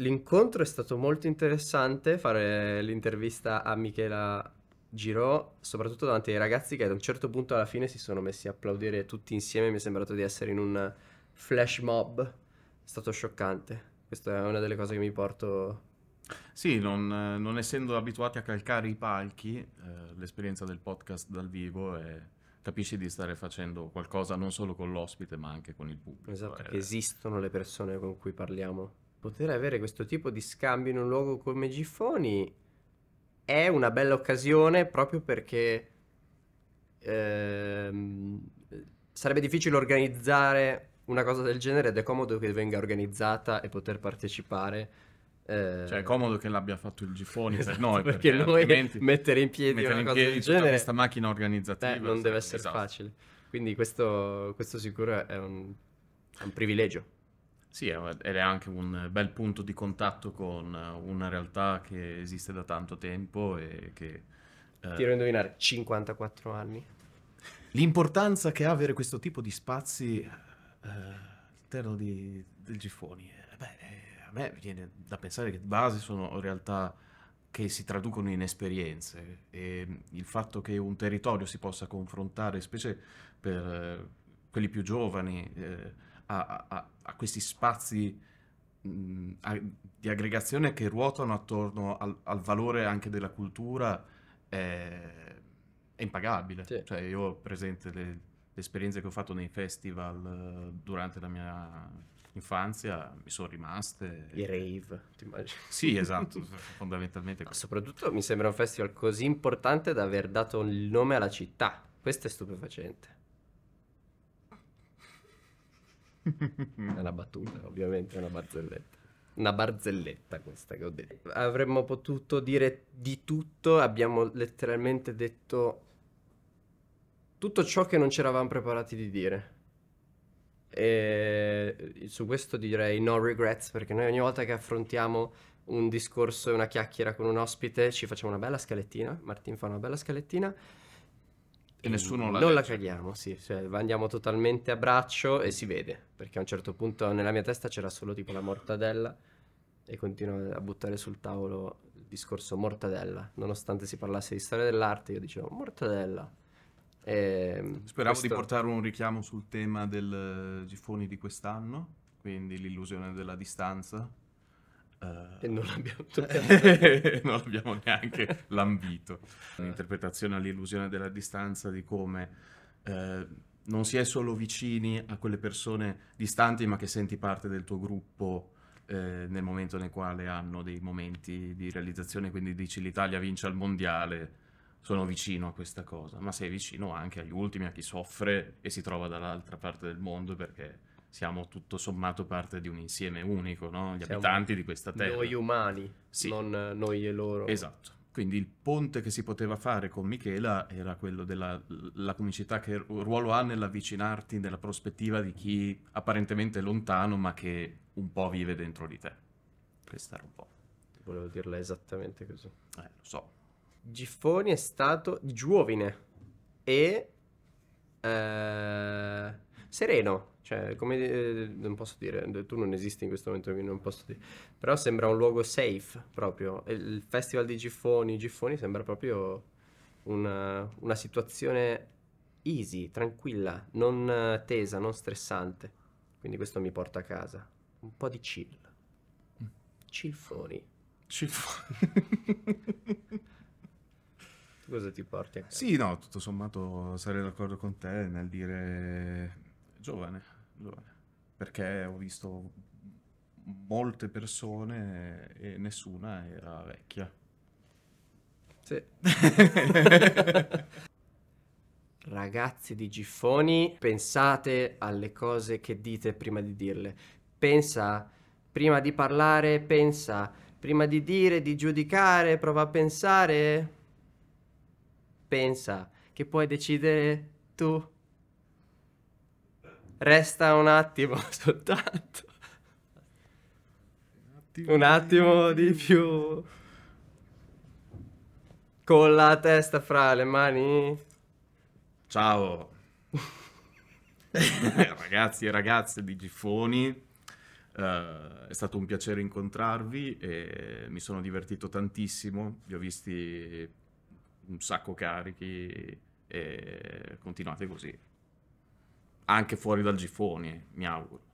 L'incontro è stato molto interessante fare l'intervista a Michela Girò, soprattutto davanti ai ragazzi che ad un certo punto alla fine si sono messi a applaudire tutti insieme, mi è sembrato di essere in un flash mob, è stato scioccante, questa è una delle cose che mi porto. Sì, non, eh, non essendo abituati a calcare i palchi, eh, l'esperienza del podcast dal vivo è, capisci di stare facendo qualcosa non solo con l'ospite ma anche con il pubblico. Esatto, eh, che esistono le persone con cui parliamo poter avere questo tipo di scambio in un luogo come Gifoni è una bella occasione proprio perché ehm, sarebbe difficile organizzare una cosa del genere ed è comodo che venga organizzata e poter partecipare. Eh. Cioè è comodo che l'abbia fatto il Gifoni esatto, per noi, perché, perché noi mettere in piedi mettere una in cosa piedi del genere... questa macchina organizzativa... Eh, non deve esatto, essere esatto. facile. Quindi questo, questo sicuro è un, è un privilegio. Sì, ed è anche un bel punto di contatto con eh, una realtà che esiste da tanto tempo e che... Eh... Ti devo indovinare, 54 anni. L'importanza che ha avere questo tipo di spazi eh, all'interno di, del Gifoni, eh, beh, eh, a me viene da pensare che di base sono realtà che si traducono in esperienze e il fatto che un territorio si possa confrontare, specie per eh, quelli più giovani a, a, a questi spazi mh, mm, a, di aggregazione che ruotano attorno al, al valore anche della cultura è, è impagabile. Sì. Cioè io ho presente le, le, esperienze che ho fatto nei festival eh, durante la mia infanzia, mi sono rimaste. I rave, ti immagini? Sì, esatto, fondamentalmente. No, soprattutto mi sembra un festival così importante da aver dato il nome alla città. Questo è stupefacente. è una battuta, ovviamente, è una barzelletta. Una barzelletta questa che ho detto. Avremmo potuto dire di tutto, abbiamo letteralmente detto tutto ciò che non ci eravamo preparati di dire. E su questo direi no regrets, perché noi ogni volta che affrontiamo un discorso e una chiacchiera con un ospite ci facciamo una bella scalettina, Martin fa una bella scalettina e nessuno mm, la Non legge. la caghiamo, sì, cioè, andiamo totalmente a braccio e si vede, perché a un certo punto nella mia testa c'era solo tipo la mortadella e continuo a buttare sul tavolo il discorso mortadella, nonostante si parlasse di storia dell'arte, io dicevo mortadella. E ehm, Speravo questo... di portare un richiamo sul tema del eh, Gifoni di quest'anno, quindi l'illusione della distanza Uh... E non l'abbiamo toccato. non l'abbiamo neanche lambito. L'interpretazione all'illusione della distanza di come eh, non si è solo vicini a quelle persone distanti, ma che senti parte del tuo gruppo eh, nel momento nel quale hanno dei momenti di realizzazione, quindi dici l'Italia vince al mondiale, sono vicino a questa cosa, ma sei vicino anche agli ultimi, a chi soffre e si trova dall'altra parte del mondo perché siamo tutto sommato parte di un insieme unico, no? gli siamo abitanti di questa terra. Noi umani, sì. non eh, noi e loro. Esatto. Quindi il ponte che si poteva fare con Michela era quello della comicità che ruolo ha nell'avvicinarti nella prospettiva di chi apparentemente è lontano ma che un po' vive dentro di te. Questa era un po'. Volevo dirla esattamente così. Eh, lo so. Giffoni è stato giovine e eh, sereno cioè, come eh, non posso dire, eh, tu non esisti in questo momento, quindi non posso dire. Però sembra un luogo safe proprio. Il festival di Giffoni, Giffoni sembra proprio una, una situazione easy, tranquilla, non eh, tesa, non stressante. Quindi questo mi porta a casa. Un po' di chill. Mm. Cilfoni. Cilfoni. cosa ti porti a casa? Sì, no, tutto sommato sarei d'accordo con te nel dire giovane perché ho visto molte persone e nessuna era vecchia. Sì. Ragazzi di Giffoni, pensate alle cose che dite prima di dirle. Pensa, prima di parlare, pensa. Prima di dire, di giudicare, prova a pensare. Pensa che puoi decidere tu. Resta un attimo soltanto. Un attimo, un attimo di più. Con la testa fra le mani. Ciao. Ragazzi e ragazze di Gifoni. Uh, eh, è stato un piacere incontrarvi e mi sono divertito tantissimo, vi ho visti un sacco carichi e continuate così anche fuori dal gifone, mi auguro.